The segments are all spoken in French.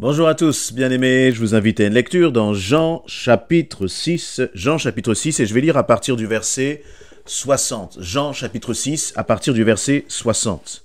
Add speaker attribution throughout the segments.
Speaker 1: Bonjour à tous, bien-aimés, je vous invite à une lecture dans Jean chapitre 6, Jean chapitre 6, et je vais lire à partir du verset 60. Jean chapitre 6, à partir du verset 60.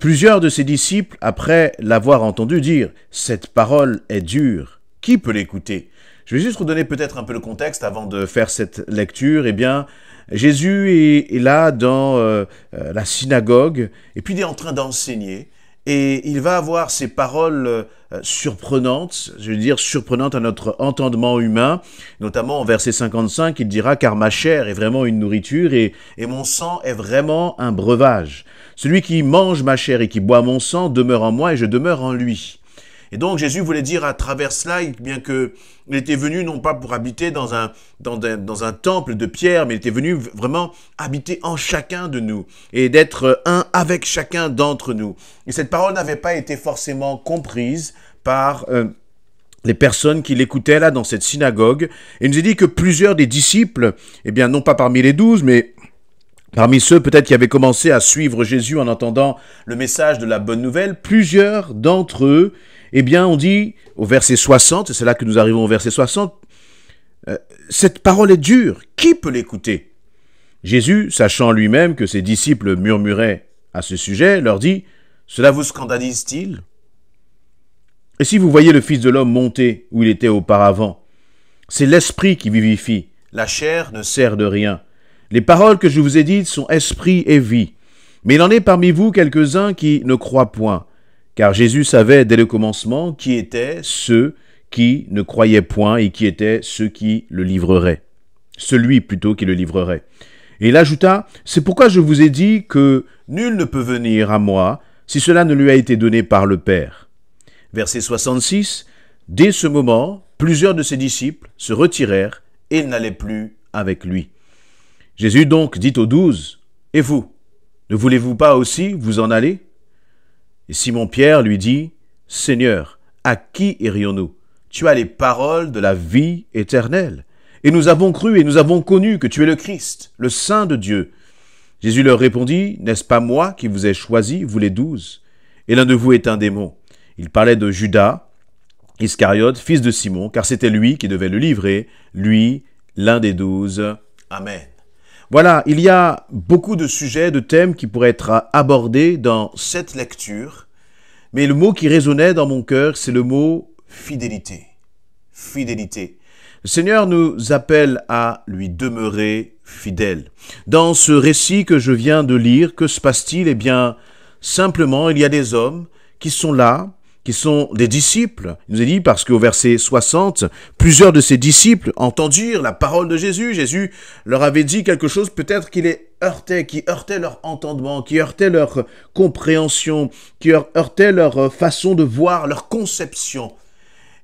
Speaker 1: Plusieurs de ses disciples, après l'avoir entendu dire ⁇ Cette parole est dure, qui peut l'écouter ?⁇ Je vais juste vous donner peut-être un peu le contexte avant de faire cette lecture. Eh bien, Jésus est, là dans euh, euh, la synagogue, et puis il est en train d'enseigner et il va avoir ces paroles euh, surprenantes, je veux dire surprenantes à notre entendement humain, notamment en verset 55, il dira car ma chair est vraiment une nourriture et, et mon sang est vraiment un breuvage. Celui qui mange ma chair et qui boit mon sang demeure en moi et je demeure en lui. Et donc Jésus voulait dire à travers cela, bien que était venu non pas pour habiter dans un, temple de pierre, mais il était venu vraiment habiter en chacun de nous et d'être un avec chacun d'entre nous. Et cette parole n'avait pas été forcément comprise par... Euh, les personnes qui l'écoutaient là dans cette synagogue. il nous a dit que plusieurs des disciples, et eh bien non pas parmi les douze, mais Parmi ceux peut-être qui avaient commencé à suivre Jésus en entendant le message de la bonne nouvelle, plusieurs d'entre eux, eh bien, on dit au verset 60, c'est là que nous arrivons au verset 60, euh, cette parole est dure, qui peut l'écouter Jésus, sachant lui-même que ses disciples murmuraient à ce sujet, leur dit, Cela vous scandalise-t-il Et si vous voyez le Fils de l'homme monter où il était auparavant, c'est l'esprit qui vivifie, la chair ne sert de rien. Les paroles que je vous ai dites sont esprit et vie. Mais il en est parmi vous quelques-uns qui ne croient point. Car Jésus savait dès le commencement qui étaient ceux qui ne croyaient point et qui étaient ceux qui le livreraient. Celui plutôt qui le livrerait. Et il ajouta, C'est pourquoi je vous ai dit que nul ne peut venir à moi si cela ne lui a été donné par le Père. Verset 66, Dès ce moment, plusieurs de ses disciples se retirèrent et n'allaient plus avec lui. Jésus donc dit aux douze, Et vous, ne voulez-vous pas aussi vous en aller et Simon-Pierre lui dit, Seigneur, à qui irions-nous Tu as les paroles de la vie éternelle. Et nous avons cru et nous avons connu que tu es le Christ, le Saint de Dieu. Jésus leur répondit, N'est-ce pas moi qui vous ai choisi, vous les douze Et l'un de vous est un démon. Il parlait de Judas, Iscariote, fils de Simon, car c'était lui qui devait le livrer, lui, l'un des douze. Amen. Voilà, il y a beaucoup de sujets, de thèmes qui pourraient être abordés dans cette lecture, mais le mot qui résonnait dans mon cœur, c'est le mot fidélité. Fidélité. Le Seigneur nous appelle à lui demeurer fidèle. Dans ce récit que je viens de lire, que se passe-t-il Eh bien, simplement, il y a des hommes qui sont là, qui sont des disciples. Il nous est dit parce qu'au verset 60, plusieurs de ses disciples entendirent la parole de Jésus. Jésus leur avait dit quelque chose peut-être qui les heurtait, qui heurtait leur entendement, qui heurtait leur compréhension, qui heurtait leur façon de voir, leur conception.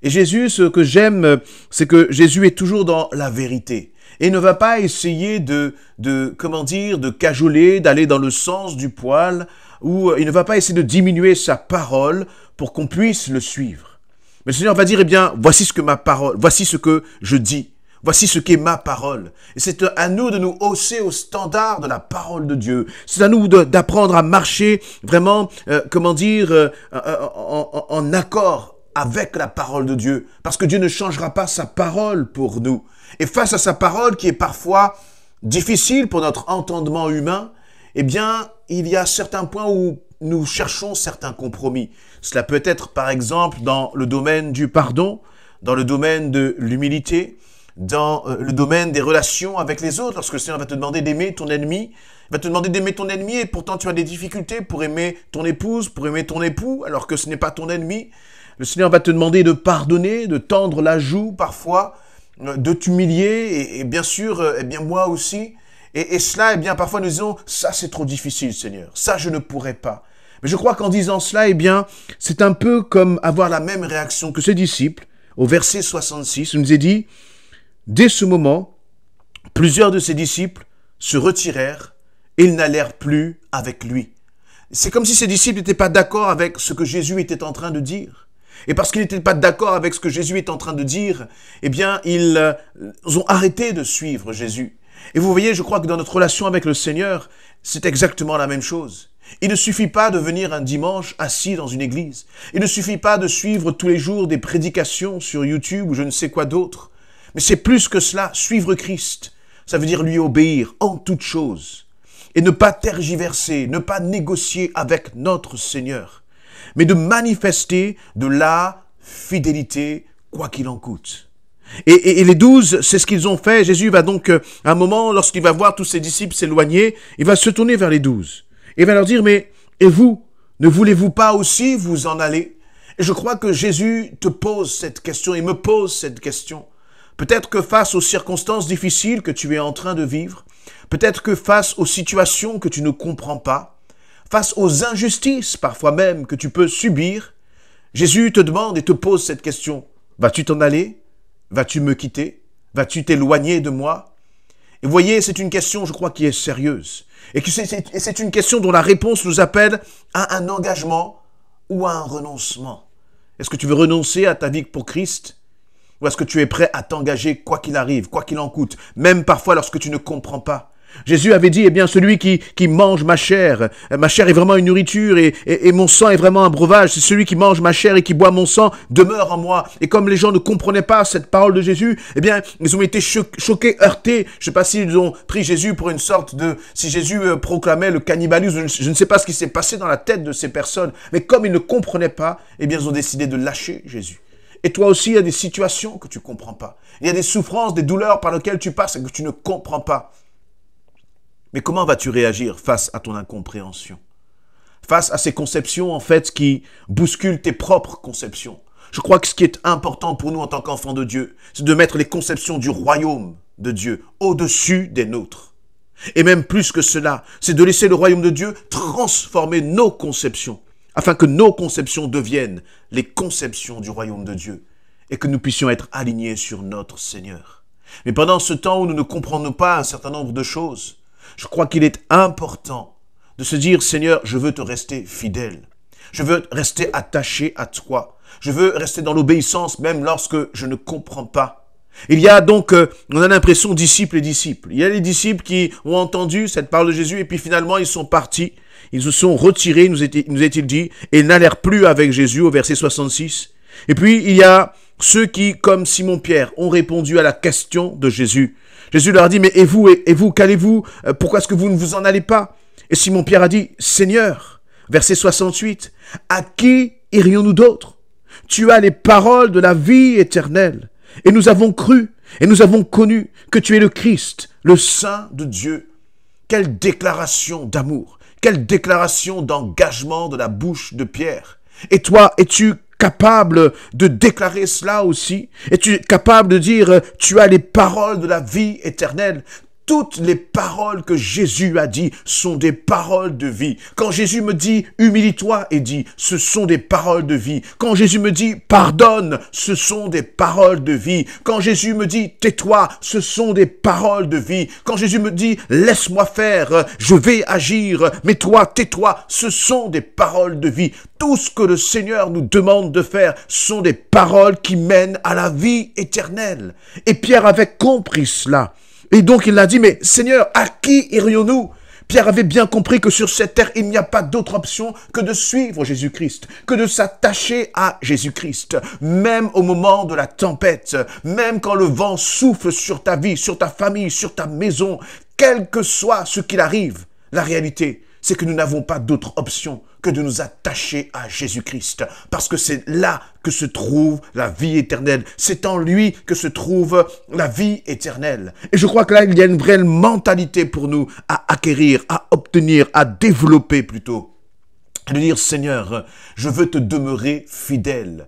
Speaker 1: Et Jésus, ce que j'aime, c'est que Jésus est toujours dans la vérité et ne va pas essayer de, de comment dire, de cajoler, d'aller dans le sens du poil où euh, il ne va pas essayer de diminuer sa parole pour qu'on puisse le suivre. Mais le Seigneur va dire, eh bien, voici ce que ma parole, voici ce que je dis, voici ce qu'est ma parole. Et c'est à nous de nous hausser au standard de la parole de Dieu. C'est à nous d'apprendre à marcher vraiment, euh, comment dire, euh, en, en accord avec la parole de Dieu. Parce que Dieu ne changera pas sa parole pour nous. Et face à sa parole qui est parfois difficile pour notre entendement humain, eh bien, il y a certains points où nous cherchons certains compromis. Cela peut être par exemple dans le domaine du pardon, dans le domaine de l'humilité, dans euh, le domaine des relations avec les autres. Lorsque le Seigneur va te demander d'aimer ton ennemi, va te demander d'aimer ton ennemi et pourtant tu as des difficultés pour aimer ton épouse, pour aimer ton époux, alors que ce n'est pas ton ennemi. Le Seigneur va te demander de pardonner, de tendre la joue parfois, euh, de t'humilier et, bien sûr, et euh, eh bien moi aussi. Et, cela, eh bien, parfois nous disons, ça c'est trop difficile, Seigneur, ça je ne pourrais pas. Mais je crois qu'en disant cela, eh bien, c'est un peu comme avoir la même réaction que ses disciples. Au verset 66, il nous est dit, dès ce moment, plusieurs de ses disciples se retirèrent et ils n'allèrent plus avec lui. C'est comme si ses disciples n'étaient pas d'accord avec ce que Jésus était en train de dire. Et parce qu'ils n'étaient pas d'accord avec ce que Jésus est en train de dire, eh bien, ils euh, ont arrêté de suivre Jésus. Et vous voyez, je crois que dans notre relation avec le Seigneur, c'est exactement la même chose. Il ne suffit pas de venir un dimanche assis dans une église. Il ne suffit pas de suivre tous les jours des prédications sur YouTube ou je ne sais quoi d'autre. Mais c'est plus que cela, suivre Christ. Ça veut dire lui obéir en toutes choses. Et ne pas tergiverser, ne pas négocier avec notre Seigneur. Mais de manifester de la fidélité, quoi qu'il en coûte. Et, les douze, c'est ce qu'ils ont fait. Jésus va donc, à euh, un moment, lorsqu'il va voir tous ses disciples s'éloigner, il va se tourner vers les douze. Et va leur dire, mais, et vous, ne voulez-vous pas aussi vous en aller Et je crois que Jésus te pose cette question, il me pose cette question. Peut-être que face aux circonstances difficiles que tu es en train de vivre, peut-être que face aux situations que tu ne comprends pas, face aux injustices parfois même que tu peux subir, Jésus te demande et te pose cette question. Vas-tu t'en aller Vas-tu me quitter Vas-tu t'éloigner de moi Et voyez, c'est une question, je crois, qui est sérieuse. Et c'est une question dont la réponse nous appelle à un engagement ou à un renoncement. Est-ce que tu veux renoncer à ta vie pour Christ Ou est-ce que tu es prêt à t'engager quoi qu'il arrive, quoi qu'il en coûte, même parfois lorsque tu ne comprends pas Jésus avait dit, eh bien, celui qui, mange ma chair, euh, ma chair est vraiment une nourriture et, mon sang est vraiment un breuvage, c'est celui qui mange ma chair et qui boit mon sang demeure en moi. Et comme les gens ne comprenaient pas cette parole de Jésus, eh bien, ils ont été choqués, heurtés. Je ne sais pas s'ils ont pris Jésus pour une sorte de, si Jésus euh, proclamait le cannibalisme, je, ne sais pas ce qui s'est passé dans la tête de ces personnes, mais comme ils ne comprenaient pas, eh bien, ils ont décidé de lâcher Jésus. Et toi aussi, il y a des situations que tu comprends pas. Il y a des souffrances, des douleurs par lesquelles tu passes et que tu ne comprends pas. Mais comment vas-tu réagir face à ton incompréhension Face à ces conceptions, en fait, qui bousculent tes propres conceptions. Je crois que ce qui est important pour nous en tant qu'enfants de Dieu, c'est de mettre les conceptions du royaume de Dieu au-dessus des nôtres. Et même plus que cela, c'est de laisser le royaume de Dieu transformer nos conceptions, afin que nos conceptions deviennent les conceptions du royaume de Dieu, et que nous puissions être alignés sur notre Seigneur. Mais pendant ce temps où nous ne comprenons pas un certain nombre de choses, je crois qu'il est important de se dire, Seigneur, je veux te rester fidèle. Je veux rester attaché à toi. Je veux rester dans l'obéissance même lorsque je ne comprends pas. Il y a donc, euh, on a l'impression, disciples et disciples. Il y a les disciples qui ont entendu cette parole de Jésus et puis finalement ils sont partis. Ils se sont retirés, nous est-il dit, et n'allèrent plus avec Jésus au verset 66. Et puis il y a ceux qui, comme Simon-Pierre, ont répondu à la question de Jésus. Jésus leur dit, mais et vous, et, vous, qu'allez-vous euh, Pourquoi est-ce que vous ne vous en allez pas Et Simon-Pierre a dit, Seigneur, verset 68, à qui irions-nous d'autres Tu as les paroles de la vie éternelle. Et nous avons cru, et nous avons connu que tu es le Christ, le Saint de Dieu. Quelle déclaration d'amour, quelle déclaration d'engagement de la bouche de Pierre. Et toi, es-tu capable de déclarer cela aussi. Es-tu capable de dire, euh, tu as les paroles de la vie éternelle toutes les paroles que Jésus a dit sont des paroles de vie. Quand Jésus me dit humilie-toi et dit ce sont des paroles de vie. Quand Jésus me dit pardonne, ce sont des paroles de vie. Quand Jésus me dit tais-toi, ce sont des paroles de vie. Quand Jésus me dit laisse-moi faire, je vais agir, mais toi tais-toi, ce sont des paroles de vie. Tout ce que le Seigneur nous demande de faire sont des paroles qui mènent à la vie éternelle. Et Pierre avait compris cela. Et donc il a dit, mais Seigneur, à qui irions-nous Pierre avait bien compris que sur cette terre, il n'y a pas d'autre option que de suivre Jésus-Christ, que de s'attacher à Jésus-Christ, même au moment de la tempête, même quand le vent souffle sur ta vie, sur ta famille, sur ta maison, quel que soit ce qu'il arrive. La réalité, c'est que nous n'avons pas d'autre option que de nous attacher à Jésus-Christ, parce que c'est là que se trouve la vie éternelle, c'est en lui que se trouve la vie éternelle. Et je crois que là, il y a une vraie mentalité pour nous à acquérir, à obtenir, à développer plutôt. De dire, Seigneur, je veux te demeurer fidèle,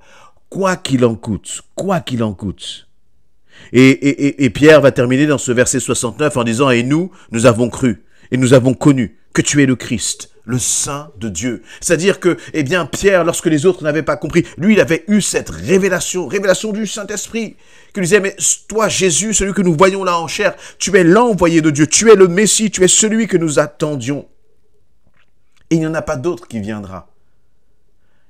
Speaker 1: quoi qu'il en coûte, quoi qu'il en coûte. Et, et, Pierre va terminer dans ce verset 69 en disant, et nous, nous avons cru, et nous avons connu, que tu es le Christ, le Saint de Dieu. C'est-à-dire que, eh bien, Pierre, lorsque les autres n'avaient pas compris, lui, il avait eu cette révélation, révélation du Saint-Esprit, qui lui disait, mais toi, Jésus, celui que nous voyons là en chair, tu es l'envoyé de Dieu, tu es le Messie, tu es celui que nous attendions. Et il n'y en a pas d'autre qui viendra.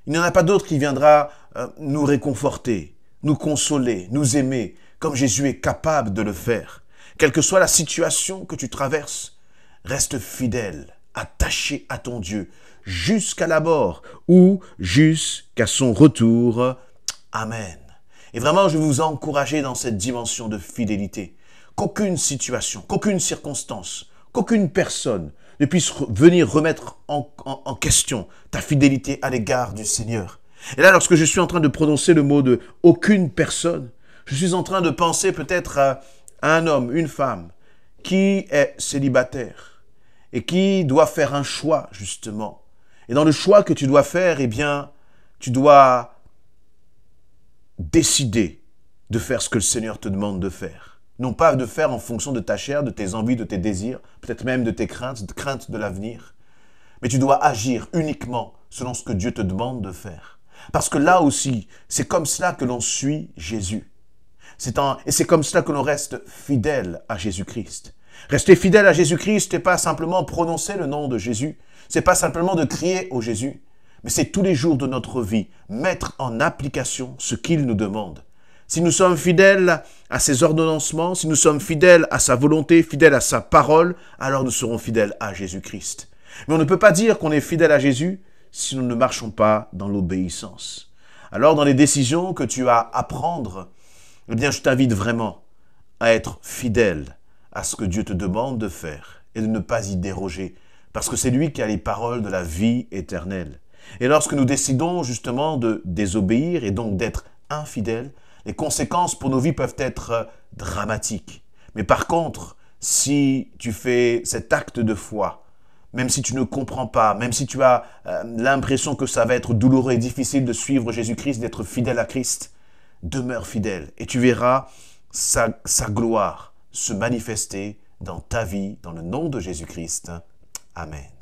Speaker 1: Il n'y en a pas d'autre qui viendra euh, nous réconforter, nous consoler, nous aimer, comme Jésus est capable de le faire. Quelle que soit la situation que tu traverses, reste fidèle attaché à ton Dieu jusqu'à la mort ou jusqu'à son retour. Amen. Et vraiment, je vous encourager dans cette dimension de fidélité. Qu'aucune situation, qu'aucune circonstance, qu'aucune personne ne puisse venir remettre en, question ta fidélité à l'égard du Seigneur. Et là, lorsque je suis en train de prononcer le mot de aucune personne, je suis en train de penser peut-être à un homme, une femme, qui est célibataire, et qui doit faire un choix, justement. Et dans le choix que tu dois faire, eh bien, tu dois décider de faire ce que le Seigneur te demande de faire. Non pas de faire en fonction de ta chair, de tes envies, de tes désirs, peut-être même de tes craintes, de craintes de l'avenir. Mais tu dois agir uniquement selon ce que Dieu te demande de faire. Parce que là aussi, c'est comme cela que l'on suit Jésus. C'est et c'est comme cela que l'on reste fidèle à Jésus-Christ. Rester fidèle à Jésus-Christ, n'est pas simplement prononcer le nom de Jésus, c'est pas simplement de crier au Jésus, mais c'est tous les jours de notre vie mettre en application ce qu'il nous demande. Si nous sommes fidèles à ses ordonnancements, si nous sommes fidèles à sa volonté, fidèles à sa parole, alors nous serons fidèles à Jésus-Christ. Mais on ne peut pas dire qu'on est fidèle à Jésus si nous ne marchons pas dans l'obéissance. Alors dans les décisions que tu as à prendre, eh bien je t'invite vraiment à être fidèle à ce que Dieu te demande de faire et de ne pas y déroger, parce que c'est lui qui a les paroles de la vie éternelle. Et lorsque nous décidons justement de désobéir et donc d'être infidèles, les conséquences pour nos vies peuvent être euh, dramatiques. Mais par contre, si tu fais cet acte de foi, même si tu ne comprends pas, même si tu as euh, l'impression que ça va être douloureux et difficile de suivre Jésus-Christ, d'être fidèle à Christ, demeure fidèle et tu verras sa gloire, se manifester dans ta vie, dans le nom de Jésus-Christ. Amen.